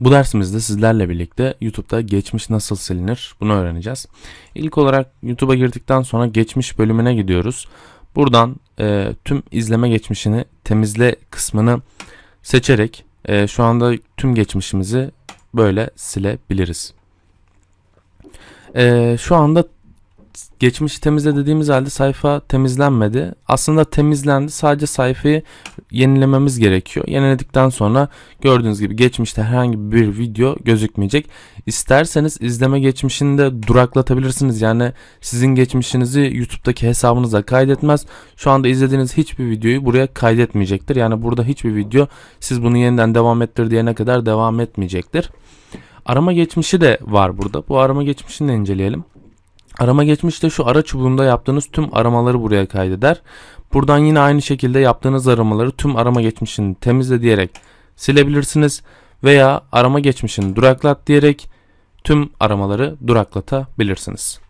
Bu dersimizde sizlerle birlikte YouTube'da geçmiş nasıl silinir bunu öğreneceğiz. İlk olarak YouTube'a girdikten sonra geçmiş bölümüne gidiyoruz. Buradan e, tüm izleme geçmişini temizle kısmını seçerek e, şu anda tüm geçmişimizi böyle silebiliriz. E, şu anda geçmişi temizle dediğimiz halde sayfa temizlenmedi. Aslında temizlendi sadece sayfayı yenilememiz gerekiyor. Yeniledikten sonra gördüğünüz gibi geçmişte herhangi bir video gözükmeyecek. İsterseniz izleme de duraklatabilirsiniz. Yani sizin geçmişinizi YouTube'daki hesabınıza kaydetmez. Şu anda izlediğiniz hiçbir videoyu buraya kaydetmeyecektir. Yani burada hiçbir video siz bunu yeniden devam ettir diyene kadar devam etmeyecektir. Arama geçmişi de var burada. Bu arama geçmişini de inceleyelim. Arama geçmişte şu ara çubuğunda yaptığınız tüm aramaları buraya kaydeder. Buradan yine aynı şekilde yaptığınız aramaları tüm arama geçmişini temizle diyerek silebilirsiniz veya arama geçmişini duraklat diyerek tüm aramaları duraklatabilirsiniz.